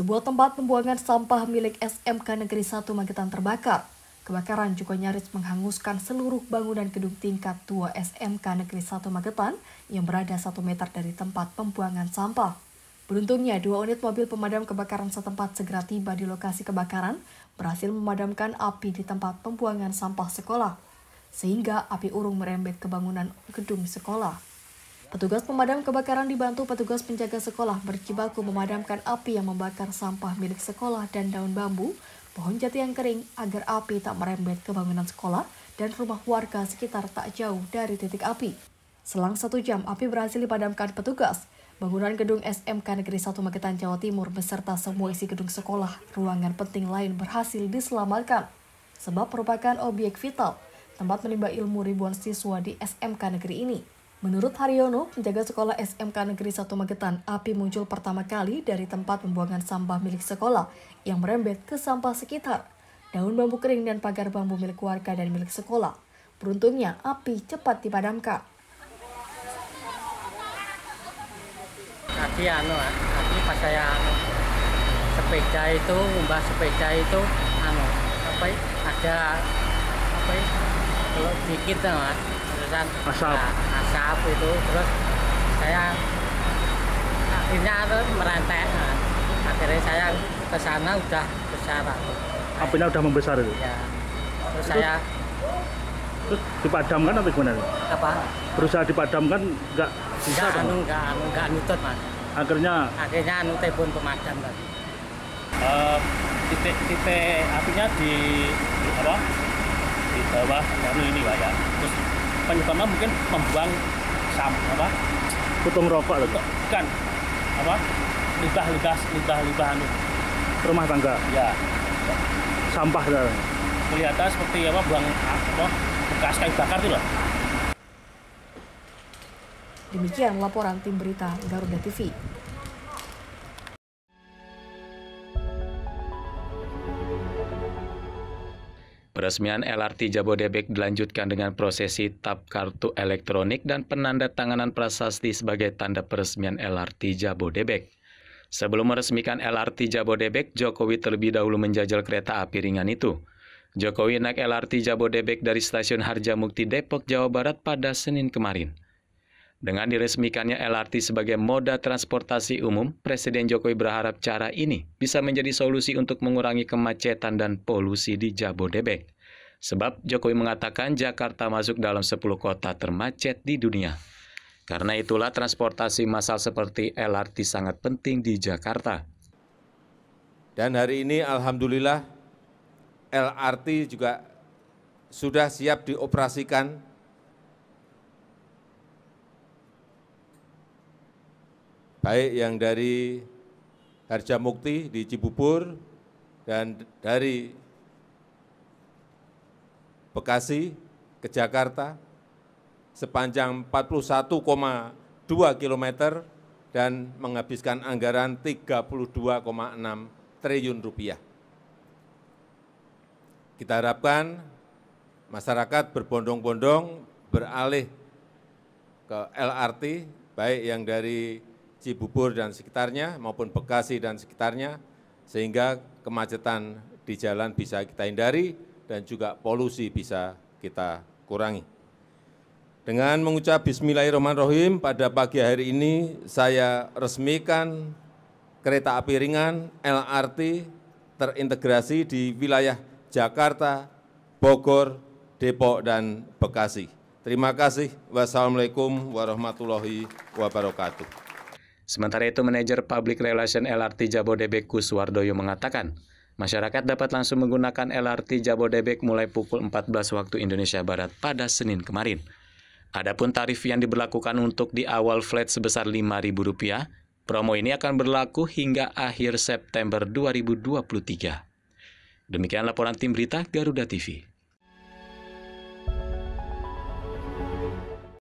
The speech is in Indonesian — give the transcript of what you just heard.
Sebuah tempat pembuangan sampah milik SMK Negeri 1 Magetan terbakar. Kebakaran juga nyaris menghanguskan seluruh bangunan gedung tingkat 2 SMK Negeri 1 Magetan yang berada 1 meter dari tempat pembuangan sampah. Beruntungnya, dua unit mobil pemadam kebakaran setempat segera tiba di lokasi kebakaran, berhasil memadamkan api di tempat pembuangan sampah sekolah, sehingga api urung merembet ke bangunan gedung sekolah. Petugas pemadam kebakaran dibantu petugas penjaga sekolah berjibaku memadamkan api yang membakar sampah milik sekolah dan daun bambu, pohon jati yang kering agar api tak merembet ke bangunan sekolah dan rumah warga sekitar tak jauh dari titik api. Selang satu jam, api berhasil dipadamkan petugas. Bangunan gedung SMK Negeri 1 Magetan, Jawa Timur beserta semua isi gedung sekolah, ruangan penting lain berhasil diselamatkan. Sebab merupakan objek vital, tempat menimba ilmu ribuan siswa di SMK negeri ini. Menurut Haryono, penjaga sekolah SMK Negeri 1 Magetan, api muncul pertama kali dari tempat pembuangan sampah milik sekolah yang merembet ke sampah sekitar, daun bambu kering dan pagar bambu milik warga dan milik sekolah. Beruntungnya, api cepat dipadamkan. Tadi anu, ah, tadi pas saya anu, sepeda itu, umbah sepeda itu, anu, apa ya, ada apa sedikit, ya, anu, ah, kan asap nah, asap itu terus saya akhirnya terus merantai nah. akhirnya saya ke sana udah besar apinya udah membesar itu ya. terus, itu, saya terus dipadamkan apa gimana apa berusaha dipadamkan nggak bisa nggak anu nggak anu nggak nutut mas akhirnya akhirnya anu telepon pemadam tadi uh, eh, titik titik apinya di, di apa di bawah baru ini pak ya penyebabnya mungkin membuang sam apa putung rokok lho kan apa limbah limbah limbah limbah anu rumah tangga ya sampah dan kelihatan seperti apa buang apa bekas kayu bakar itu loh demikian laporan tim berita Garuda TV Peresmian LRT Jabodebek dilanjutkan dengan prosesi tap kartu elektronik dan penanda tanganan prasasti sebagai tanda peresmian LRT Jabodebek. Sebelum meresmikan LRT Jabodebek, Jokowi terlebih dahulu menjajal kereta api ringan itu. Jokowi naik LRT Jabodebek dari stasiun Harjamukti Depok, Jawa Barat pada Senin kemarin. Dengan diresmikannya LRT sebagai moda transportasi umum, Presiden Jokowi berharap cara ini bisa menjadi solusi untuk mengurangi kemacetan dan polusi di Jabodebek. Sebab Jokowi mengatakan Jakarta masuk dalam 10 kota termacet di dunia. Karena itulah transportasi massal seperti LRT sangat penting di Jakarta. Dan hari ini alhamdulillah LRT juga sudah siap dioperasikan baik yang dari Harjamukti di Cibubur dan dari Bekasi ke Jakarta sepanjang 41,2 km dan menghabiskan anggaran 32,6 triliun rupiah. Kita harapkan masyarakat berbondong-bondong beralih ke LRT, baik yang dari Cibubur dan sekitarnya maupun Bekasi dan sekitarnya sehingga kemacetan di jalan bisa kita hindari dan juga polusi bisa kita kurangi. Dengan mengucap bismillahirrahmanirrahim pada pagi hari ini saya resmikan kereta api ringan LRT terintegrasi di wilayah Jakarta, Bogor, Depok, dan Bekasi. Terima kasih. Wassalamualaikum warahmatullahi wabarakatuh. Sementara itu, manajer Public Relation LRT Jabodebek Kuswardoyo mengatakan, masyarakat dapat langsung menggunakan LRT Jabodebek mulai pukul 14 waktu Indonesia Barat pada Senin kemarin. Adapun tarif yang diberlakukan untuk di awal flat sebesar Rp5.000, promo ini akan berlaku hingga akhir September 2023. Demikian laporan tim berita Garuda TV.